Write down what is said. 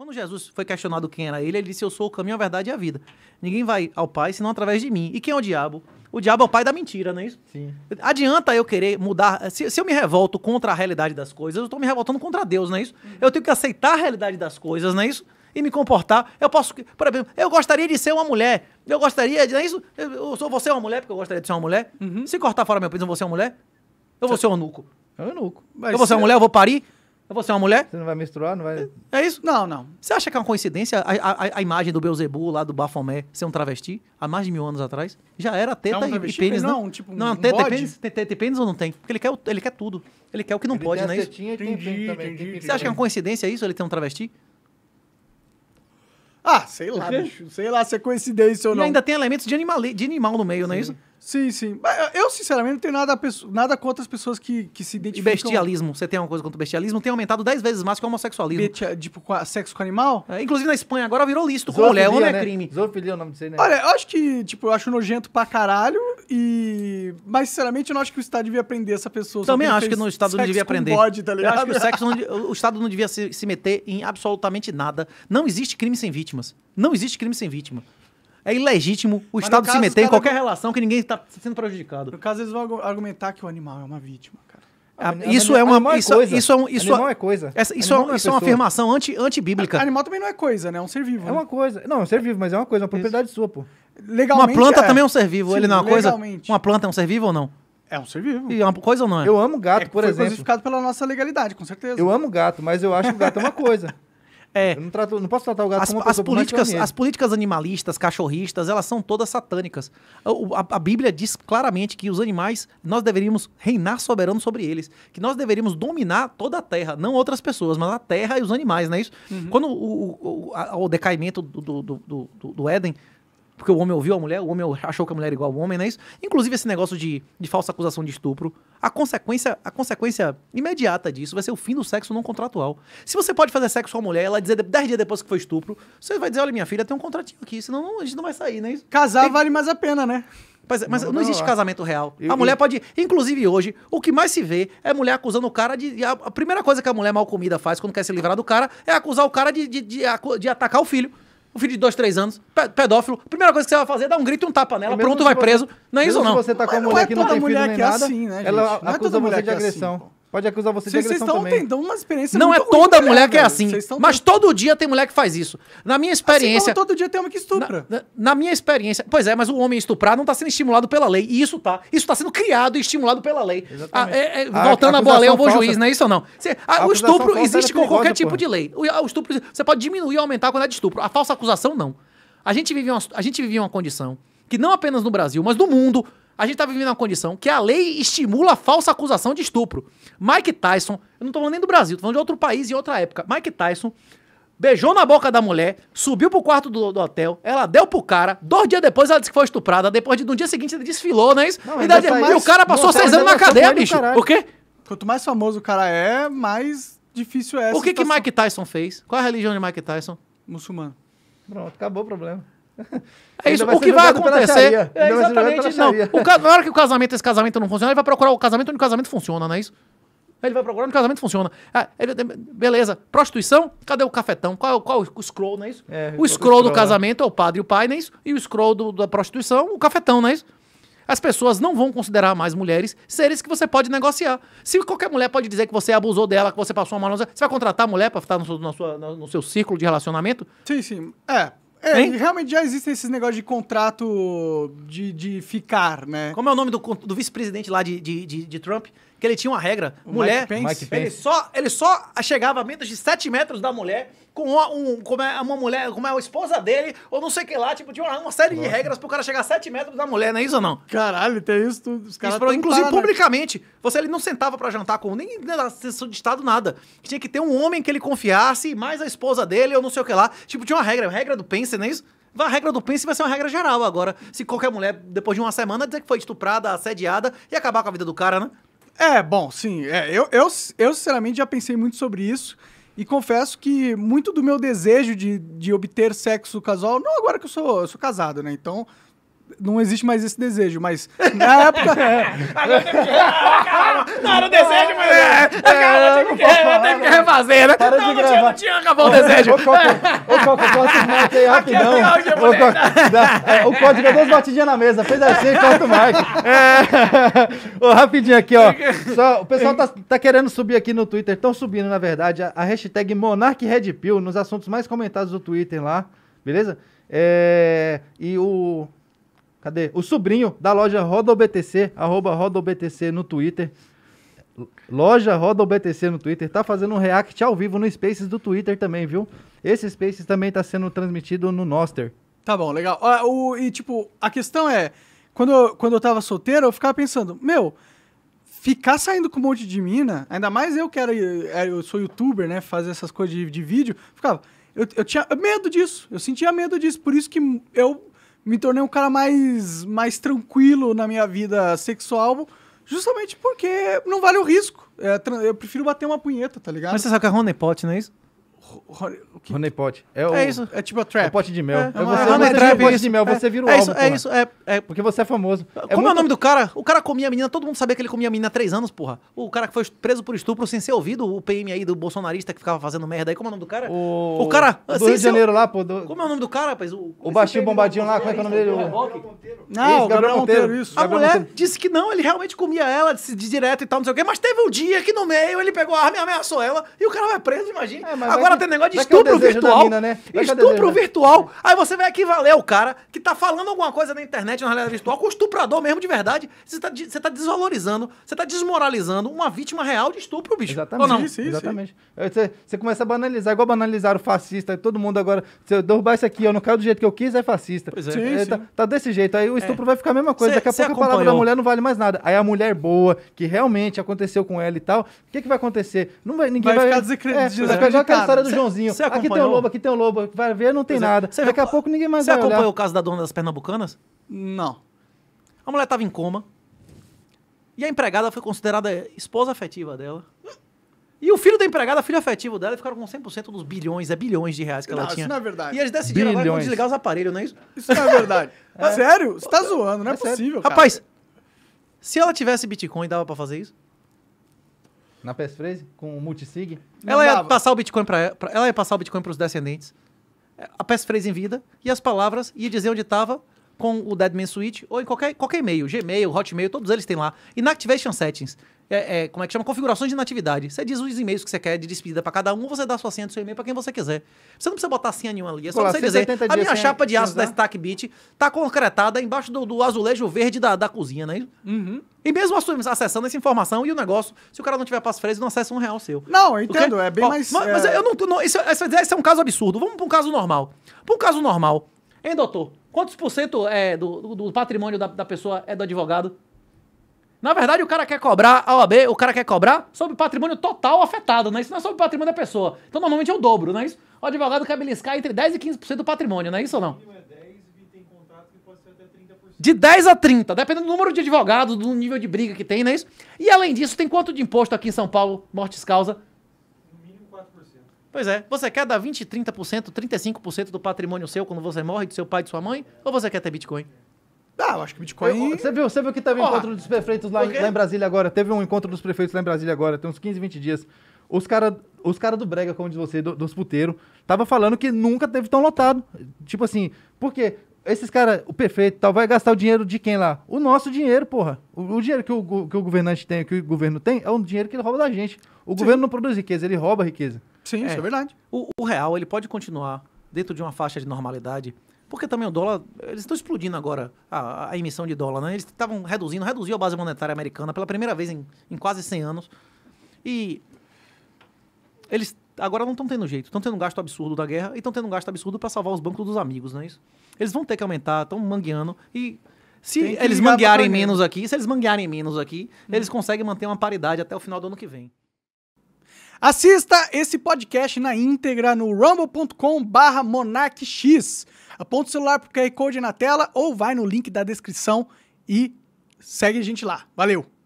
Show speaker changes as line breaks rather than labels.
Quando Jesus foi questionado quem era ele, ele disse: Eu sou o caminho, a verdade e a vida. Ninguém vai ao Pai senão através de mim. E quem é o diabo? O diabo é o pai da mentira, não é isso? Sim. Adianta eu querer mudar. Se, se eu me revolto contra a realidade das coisas, eu estou me revoltando contra Deus, não é isso? Uhum. Eu tenho que aceitar a realidade das coisas, não é isso? E me comportar. Eu posso. Por exemplo, eu gostaria de ser uma mulher. Eu gostaria de. Não é isso? Eu, eu sou você uma mulher, porque eu gostaria de ser uma mulher. Uhum. Se cortar fora meu peso, eu vou ser uma mulher? Eu vou ser um eunuco.
É um eunuco. eu vou ser uma mulher, eu vou
parir? É você é uma mulher? Você não vai menstruar? Não vai... É, é isso? Não, não. Você acha que é uma coincidência a, a, a imagem do Beuzebu lá do Bafomé ser um travesti há mais de mil anos atrás? Já era teta é um e, pênis, não? Né? Não, tipo, não um teta, e pênis, Tem teta e pênis ou não tem? Porque ele quer, ele quer tudo. Ele quer o que não ele pode, não é isso?
Entendi, entendi, entendi, Você acha que é uma
coincidência isso, ele ter um travesti?
Ah, sei lá, bicho. Sei lá se é coincidência ou não. E ainda tem elementos de, animal, de animal no meio, Sim. não é isso? Sim, sim. Eh, eu, sinceramente, não tenho nada, nada contra as pessoas que,
que se identificam. E bestialismo. Você tem alguma coisa contra o bestialismo? Tem aumentado 10 vezes mais que o homossexualismo. Betia, eh, tipo, com a, sexo com animal? É, inclusive na Espanha agora virou lícito. Com mulher, é homem é né? é
crime. Zoofilia é o nome disso aí, né? Olha,
eu acho
que, tipo, eu acho nojento pra caralho. E. Mas, sinceramente, eu não acho que o Estado devia prender essa pessoa. Também acho que no Estado não devia prender. Bode, tá Eu acho que o, sexo não, o Estado não devia se, se meter em absolutamente
nada. Não existe crime sem vítimas. Não existe crime sem vítima é ilegítimo o Mas Estado caso, se meter em qualquer
relação que ninguém está sendo prejudicado. No caso, eles vão argumentar que o animal é uma vítima, cara. Ah, é é isso é uma isso, isso é um, isso animal é, é coisa. Essa, isso, animal é, isso uma afirmação anti antibíblica. Animal também não é coisa, né? É um ser vivo. É né? uma coisa. Não, é um ser vivo, mas é uma coisa, uma propriedade isso. sua, pô. Legalmente uma planta é. também é um ser vivo, Sim, ele não é uma legalmente.
coisa? Uma planta é um ser vivo ou não? É um ser vivo. E é uma coisa ou não é? Eu amo gato, é, por foi exemplo. É classificado
pela nossa legalidade, com certeza. Eu amo gato, mas eu acho que o gato é uma coisa. É,
eu
não, trato, não posso tratar o gato as, como uma as políticas, As
políticas animalistas, cachorristas, elas são todas satânicas. A, a, a, Bíblia diz claramente que os animais, nós deveríamos reinar soberano sobre eles. Que nós deveríamos dominar toda a terra, não outras pessoas, mas a terra e os animais, não é isso? Uhum. Quando o, o, o, a, o decaimento do, do, do, do, do Éden porque o homem ouviu a mulher, o homem achou que a mulher era é igual ao homem, não é isso? Inclusive esse negócio de, de falsa acusação de estupro, a consequência, a consequência imediata disso vai ser o fim do sexo não contratual. Se você pode fazer sexo com a mulher, ela dizer 10 dias depois que foi estupro, você vai dizer, olha minha filha, tem um contratinho aqui, senão não, a gente não vai sair, não é isso? Casar tem... vale mais a pena, né? Mas, é, mas não, não, existe casamento real. Eu, a mulher eu... pode. Inclusive hoje, o que mais se vê é mulher acusando o cara de. A, primeira coisa que a mulher mal comida faz quando quer se livrar do cara é acusar o cara de, de, de, de atacar o filho um filho de dois, três anos, pedófilo, a primeira coisa que você vai fazer é dar um grito e um tapa
nela, é pronto, vai preso. Não é isso, não. você tá com uma mulher que não tem filho nem é é nada, assim, né, ela não acusa é você assim, de agressão. Pode acusar você Cês, de agressão também. Vocês estão
tendo uma experiência Não é toda mulher, que é assim, mas
tendo... todo dia
tem mulher que faz isso. Na minha assim experiência... Assim todo dia tem uma que estupra. Na, na, minha experiência... Pois é, mas o homem estuprar não está sendo estimulado pela lei. E isso tá. Isso está sendo criado e estimulado pela lei. Ah, é, é, a, voltando à boa lei, eu vou juiz, não é isso ou não? Cê, a, ah, a o estupro é existe com qualquer tipo de lei. O, o, estupro... Você pode diminuir ou aumentar quando é de estupro. A falsa acusação, não. A gente vive uma, a gente vive uma condição que não apenas no Brasil, mas no mundo, a gente tá vivendo uma condição que a lei estimula a falsa acusação de estupro. Mike Tyson, eu não tô falando nem do Brasil, tô falando de outro país e outra época. Mike Tyson beijou na boca da mulher, subiu pro quarto do, do, hotel, ela deu pro cara, dois dias depois ela disse que foi estuprada, depois de, no dia seguinte ela desfilou, né? Isso? Não, e, daí, tá e, o cara passou seis anos na tá cadeia, bicho. Por
quê? Quanto mais famoso o cara é, mais difícil é. O que, situação. que Mike Tyson fez? Qual é a religião de Mike Tyson? Muçulmano.
Pronto, acabou o problema. É isso, o que vai acontecer. É exatamente. Não, o,
na hora que o casamento, esse casamento não funciona, ele vai procurar o casamento onde o casamento funciona, não é isso? Ele vai procurar onde o casamento funciona. Ah, ele, beleza, prostituição, cadê o cafetão? Qual, qual o scroll, não é isso?
É, o scroll do né? casamento
é o padre e o pai, não é isso? E o scroll do, da prostituição, o cafetão, não é isso? As pessoas não vão considerar mais mulheres seres que você pode negociar. Se qualquer mulher pode dizer que você abusou dela, que você passou uma mão, você vai contratar a mulher para estar no seu, no, seu, no seu círculo de relacionamento?
Sim, sim. É, é, hein? realmente já existem esses negócios de contrato de, de ficar, né? Como é o nome do, do vice-presidente lá de, de, de, de Trump? que ele tinha uma
regra. O mulher, Mike Pence. Ele, só, ele só chegava a menos de 7 metros da mulher com uma, um, como é, uma mulher, como é a esposa dele, ou não sei o que lá. Tipo, tinha uma, uma série Nossa. de regras pro cara chegar a 7 metros da mulher, não é isso ou não?
Caralho, tem isso tudo. Os caras inclusive, para,
publicamente. Né? Você ele não sentava para jantar com nem na sessão de Estado, nada. Tinha que ter um homem que ele confiasse, mais a esposa dele, ou não sei o que lá. Tipo, tinha uma regra, a regra do Pence, não é isso? A regra do Pence vai ser uma regra geral agora. Se qualquer mulher,
depois de uma semana, dizer que foi estuprada, assediada e acabar com a vida do cara, né? É, bom, sim. É, eu, eu, eu, sinceramente, já pensei muito sobre isso. E confesso que muito do meu desejo de, de obter sexo casual, não agora que eu sou, eu sou casado, né? Então, não existe mais esse desejo, mas na época. É. Agora ah, Não era o desejo, mas.
É, é, é teve que, que refazer, né? Para não, de não, tinha, não tinha, acabou o desejo. Ô, Coco, posso marcar aí é rapidão? Né? O código é duas batidinhas na mesa, fez assim, corta o Mike. rapidinho aqui, ó. Só, o pessoal tá, tá querendo subir aqui no Twitter, estão subindo, na verdade, a, a hashtag MonarchRedPill nos assuntos mais comentados do Twitter lá, beleza? É, e o Cadê? O sobrinho da loja RodaOBTC, arroba no Twitter. Loja RodoBTC no Twitter. Tá fazendo um react ao vivo no Spaces do Twitter também, viu? Esse Spaces também tá sendo transmitido no Noster. Tá bom, legal.
O, e, tipo, a questão é... Quando eu, quando eu tava solteiro, eu ficava pensando... Meu, ficar saindo com um monte de mina... Ainda mais eu que era... É, eu sou youtuber, né? Fazer essas coisas de, de vídeo. Ficava... Eu, eu tinha medo disso. Eu sentia medo disso. Por isso que eu me tornei um cara mais, mais tranquilo na minha vida sexual, justamente porque não vale o risco. É, eu prefiro bater uma punheta, tá ligado? Mas você sabe que é
honeypot, não é isso? Que...
Honey Pot. É, o, é isso.
É tipo a trap. É pote de
mel. É, é você, é, você trap, é pote de mel, você vira o é, um é isso, álbum, É isso,
é, é.
Porque você é famoso. Como é, o nome
do cara? O cara comia a menina, todo mundo sabia que ele comia a menina há três anos, porra. O cara que foi preso por estupro sem ser ouvido, o PM aí do bolsonarista que ficava fazendo merda aí. Como é o nome do cara? O, o cara...
Do ah, Rio de Janeiro lá, pô. Do... Como é o
nome do cara, rapaz? O,
o baixinho bombadinho lá, como é que é o nome dele? Não, Gabriel Monteiro. Isso. A mulher
disse que não, ele realmente comia ela de direto e tal, não sei o quê. Mas teve um dia que no meio ele pegou a arma e ameaçou ela. E o cara vai preso, imagina. Agora tem negócio de vai estupro virtual.
Mina, né? Estupro
virtual. Aí você vai equivaler o cara que tá falando alguma coisa na internet, na realidade virtual, com estuprador mesmo de verdade. Você tá, você tá desvalorizando, você tá desmoralizando uma vítima real de estupro, bicho. Exatamente. Ou não? Sim, sim, Exatamente.
Sim. Você, você, começa a banalizar, igual banalizar o fascista, todo mundo agora. Se eu derrubar isso aqui, eu não caio do jeito que eu quis, é fascista. Pois é. Sim, é, tá, tá, desse jeito. Aí o é. estupro é. vai ficar a mesma coisa. Cê, Daqui a pouco acompanhou. a palavra da mulher não vale mais nada. Aí a mulher boa, que realmente aconteceu com ela e tal, o que, que vai acontecer? Não vai, ninguém vai. vai ficar desacreditado. É, Aquela história do do Joãozinho. aqui tem um lobo, aqui tem um lobo. Vai ver, não tem é, nada. Daqui a pouco ninguém mais vai olhar. Você acompanhou o
caso da dona das Pernambucanas? Não. A mulher estava em coma. E a empregada foi considerada esposa afetiva dela. E o filho da empregada, filho afetivo dela, ficaram com 100% dos bilhões, é bilhões de reais que não, ela tinha. Isso não é verdade. E eles decidiram agora desligar os aparelhos, não é
isso? Isso não é verdade. É, é. Sério? Você tá
zoando, não é, é possível. Rapaz, se ela tivesse Bitcoin, dava para fazer isso?
Na PS3? Com o multisig? Ela ia,
passar o Bitcoin pra, pra, ela ia passar o Bitcoin para os descendentes. É, a PS3 em vida. E as palavras ia dizer onde estava com o Deadman Switch ou em qualquer, qualquer e-mail, Gmail, Hotmail, todos eles têm lá. Inactivation Settings. É, é, como é que chama? Configurações de natividade. Você diz os e-mails que você quer de despedida para cada um, você dá sua senha do seu e-mail para quem você quiser. Você não precisa botar senha nenhuma ali. É só Pô, você dizer. A minha chapa de aço da Stackbit está tá concretada embaixo do, do azulejo verde da, da cozinha, né? Uhum. E mesmo assim, acessando essa informação e o negócio, se o cara não tiver passphrase, não acessa um real seu. Não, eu entendo, é bem Ó, mais. Mas, é... mas eu não. não é, é, isso, é um caso absurdo. Vamos para um caso normal. Para um caso normal. Hein, doutor? Quantos por cento é do, do, do patrimônio da, da, pessoa é do advogado? Na verdade, o cara quer cobrar a OAB, o cara quer cobrar sobre patrimônio total afetado, né? Isso não é sobre patrimônio da pessoa. Então, normalmente é o dobro, não é isso? O advogado quer beliscar entre 10% e 15% do patrimônio, não é isso ou não? De 10 a 30, dependendo do número de advogados, do nível de briga que tem, não é isso? E além disso, tem quanto de imposto aqui em São Paulo, mortes causa? No mínimo 4%. Pois é. Você quer dar 20%, 30%, 35% do patrimônio seu quando você morre, de seu pai e de sua mãe? Ou você quer ter Bitcoin? Ah, eu
acho que
Bitcoin. Eu, você, viu, você viu que teve um encontro dos prefeitos lá, lá, em Brasília agora? Teve um encontro dos prefeitos lá em Brasília agora, tem uns 15, 20 dias. Os caras os cara do Brega, como diz você, do, dos puteiros, tava falando que nunca teve tão lotado. Tipo assim, porque esses caras, o prefeito tal, vai gastar o dinheiro de quem lá? O nosso dinheiro, porra. O, o dinheiro que o, que o governante tem, que o governo tem, é um dinheiro que ele rouba da gente. O Sim. governo não produz riqueza, ele rouba riqueza. Sim, é, isso é verdade. O, o, real, ele pode continuar
dentro de uma faixa de normalidade, porque também o dólar, eles estão explodindo agora a, a emissão de dólar, né? Eles estavam reduzindo, reduziu a base monetária americana pela primeira vez em, em quase 100 anos. E eles agora não estão tendo jeito. Estão tendo um gasto absurdo da guerra e estão tendo um gasto absurdo para salvar os bancos dos amigos, não é isso? Eles vão ter que aumentar, estão mangueando e se eles manguearem menos aqui, se eles manguearem menos aqui, hum. eles conseguem manter uma paridade até o final do ano que vem.
Assista esse podcast na íntegra no rumble.com/barra monarchx. Aponta o celular pro QR Code na tela ou vai no link da descrição e segue a gente lá. Valeu!